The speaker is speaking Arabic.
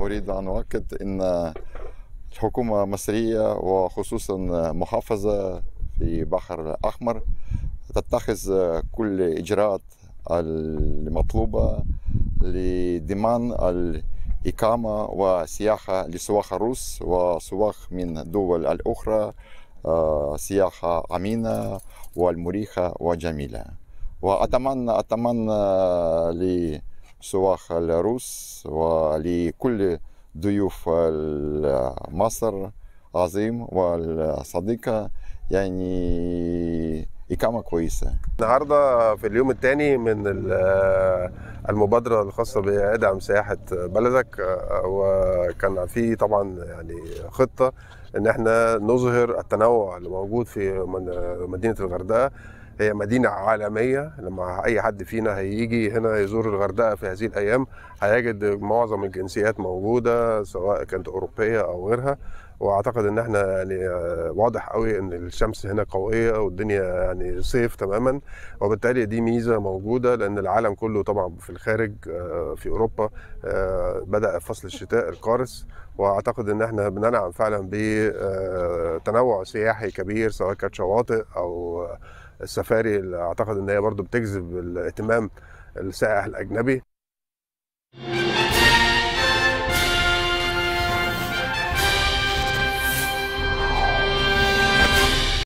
أريد أن أؤكد أن الحكومة المصرية وخصوصا محافظة في بحر الأحمر تتخذ كل إجراءات المطلوبة لضمان الإقامة وسياحة لسواح الروس وسواح من الدول الأخرى آه، سياحة أمينة والمريحة وجميلة وأتمنى أتمنى سواخ الروس ولكل ضيوف مصر عظيم والصديقة يعني إقامة كويسة النهاردة في اليوم الثاني من المبادرة الخاصة بأدعم سياحة بلدك آه، وكان في طبعا يعني خطة إن احنا نظهر التنوع اللي موجود في مدينة الغردقة هي مدينة عالمية لما أي حد فينا هيجي هنا يزور الغردقة في هذه الأيام هيجد معظم الجنسيات موجودة سواء كانت أوروبية أو غيرها واعتقد ان احنا يعني آه، واضح قوي ان الشمس هنا قويه والدنيا يعني صيف تماما وبالتالي دي ميزه موجوده لان العالم كله طبعا في الخارج آه، في اوروبا آه، بدا فصل الشتاء القارس واعتقد ان احنا بننعم فعلا بتنوع آه، سياحي كبير سواء كانت شواطئ او السفاري اللي اعتقد ان هي برضو بتجذب الاهتمام السائح الاجنبي